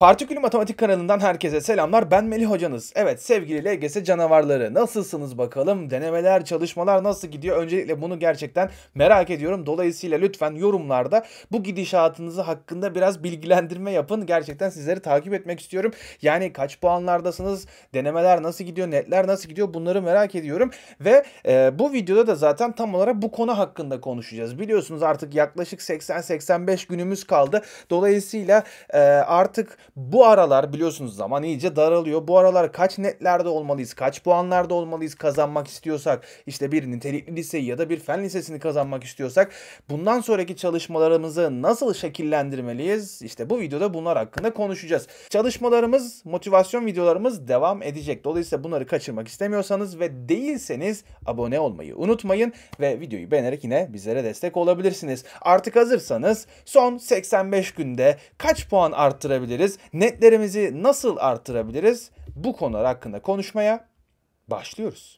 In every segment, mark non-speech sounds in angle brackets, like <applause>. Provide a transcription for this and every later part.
Partikül Matematik kanalından herkese selamlar. Ben Melih hocanız. Evet sevgili LGS canavarları nasılsınız bakalım? Denemeler, çalışmalar nasıl gidiyor? Öncelikle bunu gerçekten merak ediyorum. Dolayısıyla lütfen yorumlarda bu gidişatınızı hakkında biraz bilgilendirme yapın. Gerçekten sizleri takip etmek istiyorum. Yani kaç puanlardasınız? Denemeler nasıl gidiyor? Netler nasıl gidiyor? Bunları merak ediyorum. Ve e, bu videoda da zaten tam olarak bu konu hakkında konuşacağız. Biliyorsunuz artık yaklaşık 80-85 günümüz kaldı. Dolayısıyla e, artık bu aralar biliyorsunuz zaman iyice daralıyor. Bu aralar kaç netlerde olmalıyız? Kaç puanlarda olmalıyız kazanmak istiyorsak? işte bir nitelikli liseyi ya da bir fen lisesini kazanmak istiyorsak bundan sonraki çalışmalarımızı nasıl şekillendirmeliyiz? İşte bu videoda bunlar hakkında konuşacağız. Çalışmalarımız, motivasyon videolarımız devam edecek. Dolayısıyla bunları kaçırmak istemiyorsanız ve değilseniz abone olmayı unutmayın ve videoyu beğenerek yine bizlere destek olabilirsiniz. Artık hazırsanız son 85 günde kaç puan arttırabiliriz? Netlerimizi nasıl artırabiliriz? Bu konular hakkında konuşmaya başlıyoruz.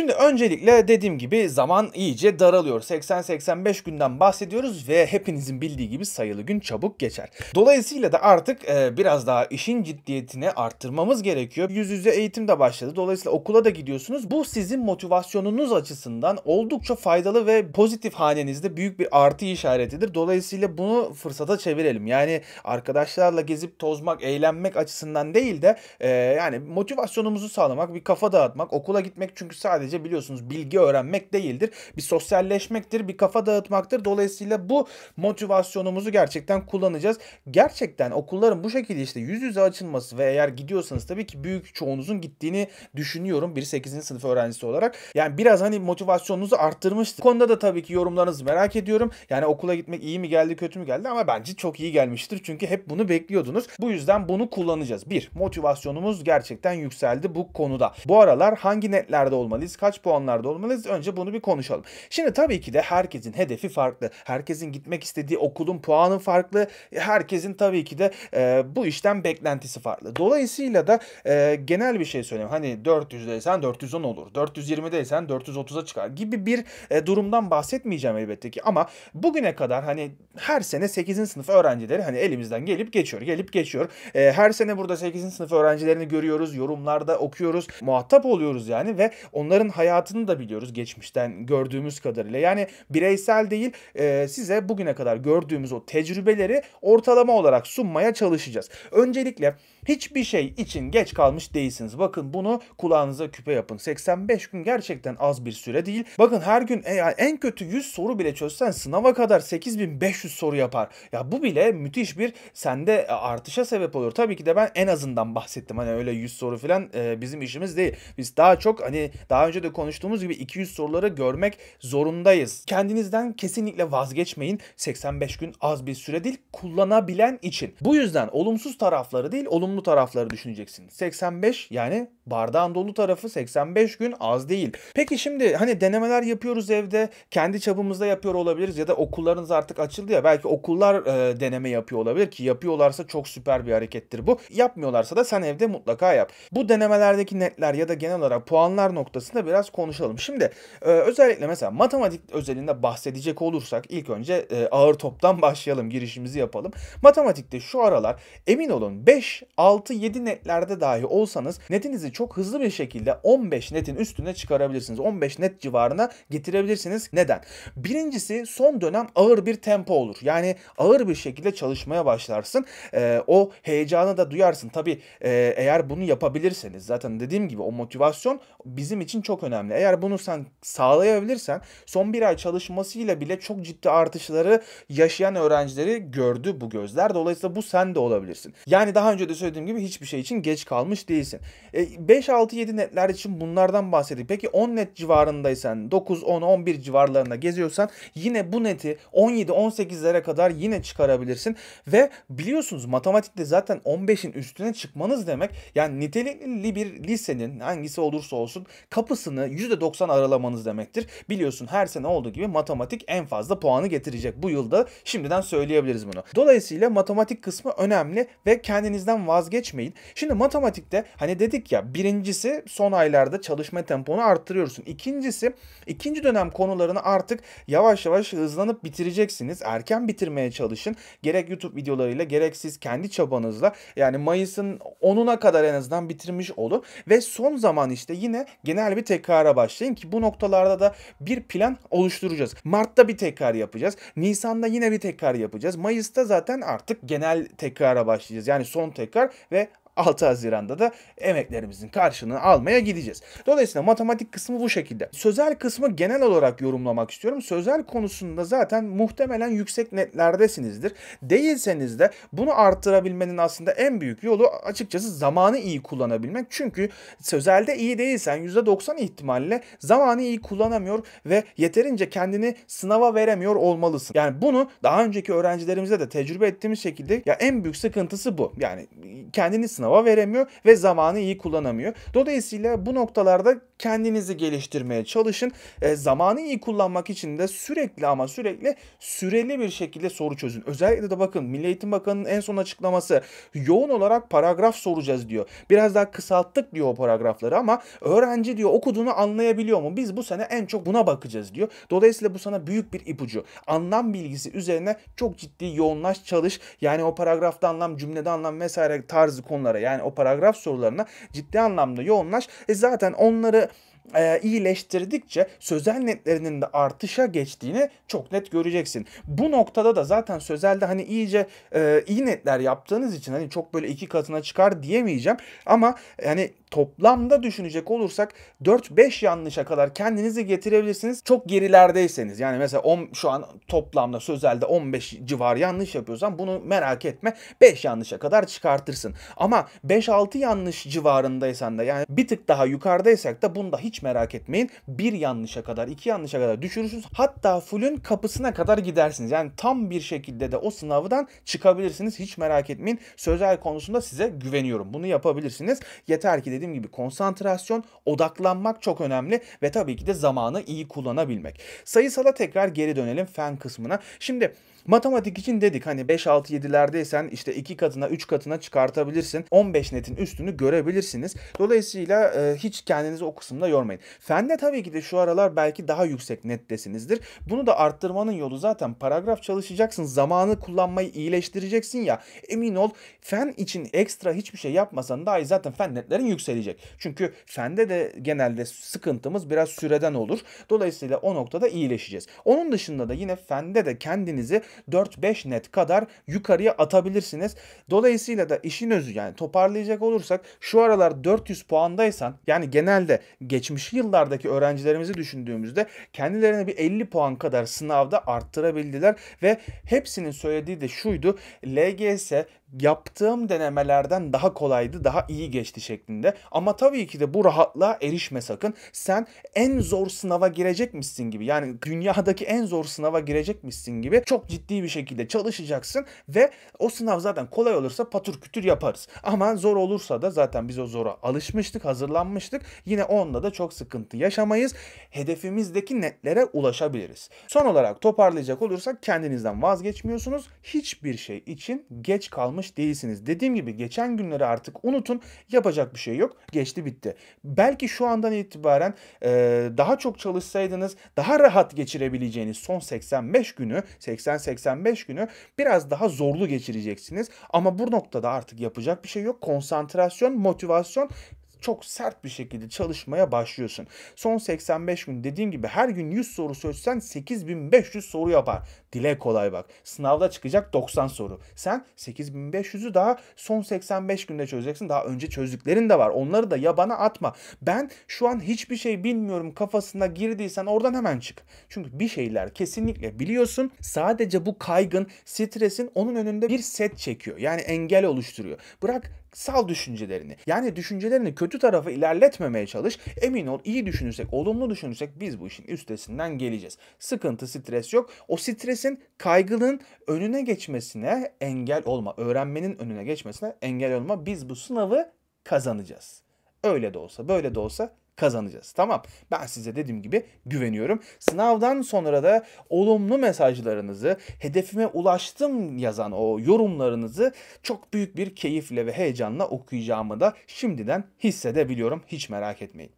Şimdi öncelikle dediğim gibi zaman iyice daralıyor. 80-85 günden bahsediyoruz ve hepinizin bildiği gibi sayılı gün çabuk geçer. Dolayısıyla da artık e, biraz daha işin ciddiyetini arttırmamız gerekiyor. Yüz yüze eğitim de başladı. Dolayısıyla okula da gidiyorsunuz. Bu sizin motivasyonunuz açısından oldukça faydalı ve pozitif hanenizde büyük bir artı işaretidir. Dolayısıyla bunu fırsata çevirelim. Yani arkadaşlarla gezip tozmak, eğlenmek açısından değil de e, yani motivasyonumuzu sağlamak, bir kafa dağıtmak, okula gitmek çünkü sadece sadece biliyorsunuz bilgi öğrenmek değildir. Bir sosyalleşmektir, bir kafa dağıtmaktır. Dolayısıyla bu motivasyonumuzu gerçekten kullanacağız. Gerçekten okulların bu şekilde işte yüz yüze açılması ve eğer gidiyorsanız tabii ki büyük çoğunuzun gittiğini düşünüyorum bir 8. sınıf öğrencisi olarak. Yani biraz hani motivasyonunuzu arttırmıştır. Bu konuda da tabii ki yorumlarınızı merak ediyorum. Yani okula gitmek iyi mi geldi kötü mü geldi ama bence çok iyi gelmiştir. Çünkü hep bunu bekliyordunuz. Bu yüzden bunu kullanacağız. Bir, motivasyonumuz gerçekten yükseldi bu konuda. Bu aralar hangi netlerde olmalıyız? kaç puanlarda olmalıyız? Önce bunu bir konuşalım. Şimdi tabii ki de herkesin hedefi farklı. Herkesin gitmek istediği okulun puanı farklı. Herkesin tabii ki de e, bu işten beklentisi farklı. Dolayısıyla da e, genel bir şey söyleyeyim. Hani 400'deysen 410 olur. 420'deysen 430'a çıkar gibi bir e, durumdan bahsetmeyeceğim elbette ki. Ama bugüne kadar hani her sene 8. sınıf öğrencileri hani elimizden gelip geçiyor. Gelip geçiyor. E, her sene burada 8. sınıf öğrencilerini görüyoruz. Yorumlarda okuyoruz. Muhatap oluyoruz yani ve onların hayatını da biliyoruz geçmişten gördüğümüz kadarıyla. Yani bireysel değil e, size bugüne kadar gördüğümüz o tecrübeleri ortalama olarak sunmaya çalışacağız. Öncelikle hiçbir şey için geç kalmış değilsiniz. Bakın bunu kulağınıza küpe yapın. 85 gün gerçekten az bir süre değil. Bakın her gün e, en kötü 100 soru bile çözsen sınava kadar 8500 soru yapar. Ya bu bile müthiş bir sende e, artışa sebep olur. Tabii ki de ben en azından bahsettim. Hani öyle 100 soru falan e, bizim işimiz değil. Biz daha çok hani daha önce de konuştuğumuz gibi 200 soruları görmek zorundayız. Kendinizden kesinlikle vazgeçmeyin. 85 gün az bir süre değil kullanabilen için. Bu yüzden olumsuz tarafları değil olumlu tarafları düşüneceksin 85 yani Bardağın dolu tarafı 85 gün az değil. Peki şimdi hani denemeler yapıyoruz evde. Kendi çapımızda yapıyor olabiliriz ya da okullarınız artık açıldı ya. Belki okullar e, deneme yapıyor olabilir ki yapıyorlarsa çok süper bir harekettir bu. Yapmıyorlarsa da sen evde mutlaka yap. Bu denemelerdeki netler ya da genel olarak puanlar noktasında biraz konuşalım. Şimdi e, özellikle mesela matematik özelinde bahsedecek olursak ilk önce e, ağır toptan <laughs> başlayalım. Girişimizi yapalım. Matematikte şu aralar emin olun 5, 6, 7 netlerde dahi olsanız netinizi çok çok hızlı bir şekilde 15 netin üstüne çıkarabilirsiniz. 15 net civarına getirebilirsiniz. Neden? Birincisi son dönem ağır bir tempo olur. Yani ağır bir şekilde çalışmaya başlarsın. E, o heyecanı da duyarsın. Tabi e, eğer bunu yapabilirseniz zaten dediğim gibi o motivasyon bizim için çok önemli. Eğer bunu sen sağlayabilirsen son bir ay çalışmasıyla bile çok ciddi artışları yaşayan öğrencileri gördü bu gözler. Dolayısıyla bu sen de olabilirsin. Yani daha önce de söylediğim gibi hiçbir şey için geç kalmış değilsin. E, 5-6-7 netler için bunlardan bahsedeyim. Peki 10 net civarındaysan 9, 10, 11 civarlarında geziyorsan yine bu neti 17-18'lere kadar yine çıkarabilirsin. Ve biliyorsunuz matematikte zaten 15'in üstüne çıkmanız demek yani nitelikli bir lisenin hangisi olursa olsun kapısını %90 aralamanız demektir. Biliyorsun her sene olduğu gibi matematik en fazla puanı getirecek bu yılda şimdiden söyleyebiliriz bunu. Dolayısıyla matematik kısmı önemli ve kendinizden vazgeçmeyin. Şimdi matematikte hani dedik ya birincisi son aylarda çalışma temponu arttırıyorsun. İkincisi ikinci dönem konularını artık yavaş yavaş hızlanıp bitireceksiniz. Erken bitirmeye çalışın. Gerek YouTube videolarıyla gerek siz kendi çabanızla yani Mayıs'ın 10'una kadar en azından bitirmiş olun. Ve son zaman işte yine genel bir tekrara başlayın ki bu noktalarda da bir plan oluşturacağız. Mart'ta bir tekrar yapacağız. Nisan'da yine bir tekrar yapacağız. Mayıs'ta zaten artık genel tekrara başlayacağız. Yani son tekrar ve 6 Haziran'da da emeklerimizin karşılığını almaya gideceğiz. Dolayısıyla matematik kısmı bu şekilde. Sözel kısmı genel olarak yorumlamak istiyorum. Sözel konusunda zaten muhtemelen yüksek netlerdesinizdir. Değilseniz de bunu arttırabilmenin aslında en büyük yolu açıkçası zamanı iyi kullanabilmek. Çünkü sözelde iyi değilsen %90 ihtimalle zamanı iyi kullanamıyor ve yeterince kendini sınava veremiyor olmalısın. Yani bunu daha önceki öğrencilerimizde de tecrübe ettiğimiz şekilde ya en büyük sıkıntısı bu. Yani kendini sınava o veremiyor ve zamanı iyi kullanamıyor. Dolayısıyla bu noktalarda kendinizi geliştirmeye çalışın. E, zamanı iyi kullanmak için de sürekli ama sürekli süreli bir şekilde soru çözün. Özellikle de bakın Milli Eğitim Bakanı'nın en son açıklaması yoğun olarak paragraf soracağız diyor. Biraz daha kısalttık diyor o paragrafları ama öğrenci diyor okuduğunu anlayabiliyor mu? Biz bu sene en çok buna bakacağız diyor. Dolayısıyla bu sana büyük bir ipucu. Anlam bilgisi üzerine çok ciddi yoğunlaş çalış. Yani o paragrafta anlam, cümlede anlam vesaire tarzı konulara yani o paragraf sorularına ciddi anlamda yoğunlaş. E zaten onları e, iyileştirdikçe sözel netlerinin de artışa geçtiğini çok net göreceksin. Bu noktada da zaten sözelde hani iyice e, iyi netler yaptığınız için hani çok böyle iki katına çıkar diyemeyeceğim ama yani toplamda düşünecek olursak 4-5 yanlışa kadar kendinizi getirebilirsiniz. Çok gerilerdeyseniz yani mesela 10 şu an toplamda sözelde 15 civar yanlış yapıyorsan bunu merak etme 5 yanlışa kadar çıkartırsın. Ama 5-6 yanlış civarındaysan da yani bir tık daha yukarıdaysak da bunda hiç merak etmeyin. Bir yanlışa kadar, iki yanlışa kadar düşürürsünüz. Hatta fullün kapısına kadar gidersiniz. Yani tam bir şekilde de o sınavdan çıkabilirsiniz. Hiç merak etmeyin. Sözel konusunda size güveniyorum. Bunu yapabilirsiniz. Yeter ki dediğim gibi konsantrasyon, odaklanmak çok önemli ve tabii ki de zamanı iyi kullanabilmek. Sayısala tekrar geri dönelim fen kısmına. Şimdi Matematik için dedik hani 5 6 7'lerdeysen işte 2 katına 3 katına çıkartabilirsin. 15 netin üstünü görebilirsiniz. Dolayısıyla e, hiç kendinizi o kısımda yormayın. Fende tabii ki de şu aralar belki daha yüksek nettesinizdir. Bunu da arttırmanın yolu zaten paragraf çalışacaksın. Zamanı kullanmayı iyileştireceksin ya. Emin ol fen için ekstra hiçbir şey yapmasan dahi zaten fen netlerin yükselecek. Çünkü fende de genelde sıkıntımız biraz süreden olur. Dolayısıyla o noktada iyileşeceğiz. Onun dışında da yine fende de kendinizi 4-5 net kadar yukarıya atabilirsiniz. Dolayısıyla da işin özü yani toparlayacak olursak şu aralar 400 puandaysan yani genelde geçmiş yıllardaki öğrencilerimizi düşündüğümüzde kendilerine bir 50 puan kadar sınavda arttırabildiler ve hepsinin söylediği de şuydu. LGS yaptığım denemelerden daha kolaydı, daha iyi geçti şeklinde. Ama tabii ki de bu rahatlığa erişme sakın. Sen en zor sınava girecekmişsin gibi yani dünyadaki en zor sınava girecekmişsin gibi çok ciddi bir şekilde çalışacaksın ve o sınav zaten kolay olursa patır kütür yaparız. Ama zor olursa da zaten biz o zora alışmıştık, hazırlanmıştık. Yine onda da çok sıkıntı yaşamayız. Hedefimizdeki netlere ulaşabiliriz. Son olarak toparlayacak olursak kendinizden vazgeçmiyorsunuz. Hiçbir şey için geç kalmış yapmış değilsiniz. Dediğim gibi geçen günleri artık unutun. Yapacak bir şey yok. Geçti bitti. Belki şu andan itibaren e, daha çok çalışsaydınız daha rahat geçirebileceğiniz son 85 günü 80-85 günü biraz daha zorlu geçireceksiniz. Ama bu noktada artık yapacak bir şey yok. Konsantrasyon, motivasyon çok sert bir şekilde çalışmaya başlıyorsun. Son 85 gün dediğim gibi her gün 100 soru çözsen 8500 soru yapar. Dile kolay bak. Sınavda çıkacak 90 soru. Sen 8500'ü daha son 85 günde çözeceksin. Daha önce çözdüklerin de var. Onları da yabana atma. Ben şu an hiçbir şey bilmiyorum kafasına girdiysen oradan hemen çık. Çünkü bir şeyler kesinlikle biliyorsun. Sadece bu kaygın, stresin onun önünde bir set çekiyor. Yani engel oluşturuyor. Bırak sal düşüncelerini. Yani düşüncelerini kötü tarafa ilerletmemeye çalış. Emin ol iyi düşünürsek, olumlu düşünürsek biz bu işin üstesinden geleceğiz. Sıkıntı, stres yok. O stresin kaygının önüne geçmesine engel olma, öğrenmenin önüne geçmesine engel olma. Biz bu sınavı kazanacağız. Öyle de olsa, böyle de olsa kazanacağız. Tamam. Ben size dediğim gibi güveniyorum. Sınavdan sonra da olumlu mesajlarınızı, hedefime ulaştım yazan o yorumlarınızı çok büyük bir keyifle ve heyecanla okuyacağımı da şimdiden hissedebiliyorum. Hiç merak etmeyin.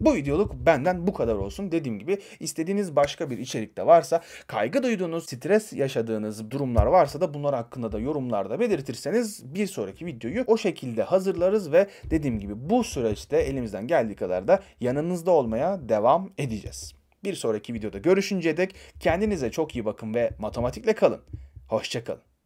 Bu videoluk benden bu kadar olsun. Dediğim gibi istediğiniz başka bir içerikte varsa, kaygı duyduğunuz, stres yaşadığınız durumlar varsa da bunlar hakkında da yorumlarda belirtirseniz bir sonraki videoyu o şekilde hazırlarız ve dediğim gibi bu süreçte elimizden geldiği kadar da yanınızda olmaya devam edeceğiz. Bir sonraki videoda görüşünceye dek kendinize çok iyi bakın ve matematikle kalın. Hoşçakalın.